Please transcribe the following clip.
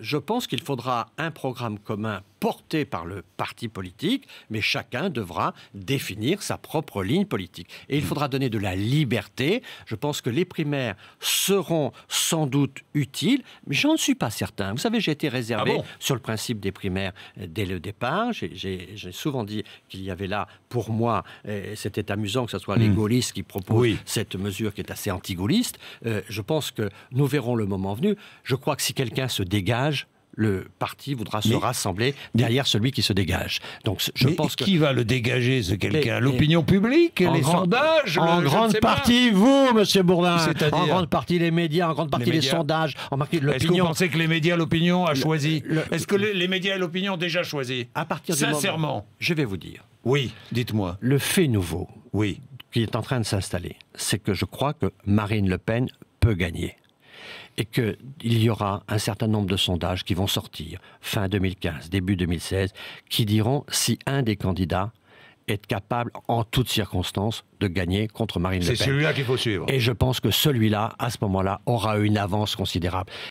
je pense qu'il faudra un programme commun porté par le parti politique, mais chacun devra définir sa propre ligne politique. Et il hmm. faudra donner de la liberté. Je pense que les primaires seront sans doute utiles, mais j'en suis pas certain. Vous savez, j'ai été réservé ah sur le principe des primaires euh, dès le départ. J'ai souvent dit qu'il y avait là, pour moi, euh, c'était amusant que ce soit les hmm. gaullistes qui proposent cette mesure qui est assez anti-gaulliste. Euh, je pense que nous verrons le moment venu. Je crois que si quelqu'un se dégage, le parti voudra se rassembler derrière celui qui se dégage. Donc je pense pense qui va le dégager, ce quelqu'un L'opinion publique, les sondages, en euh, grande partie vous, Monsieur Bourdin. En grande partie les médias, en grande partie les, sondages, en Est-ce que vous pensez que les médias, l'opinion a choisi Est-ce que les, médias et l'opinion ont déjà choisi À partir sincèrement, je vais vous dire. Oui, dites-moi. Le fait nouveau, oui, qui est en train de s'installer, c'est que je crois que Marine Le Pen peut gagner et qu'il y aura un certain nombre de sondages qui vont sortir fin 2015, début 2016, qui diront si un des candidats est capable, en toutes circonstances, de gagner contre Marine Le Pen. C'est celui-là qu'il faut suivre. Et je pense que celui-là, à ce moment-là, aura une avance considérable.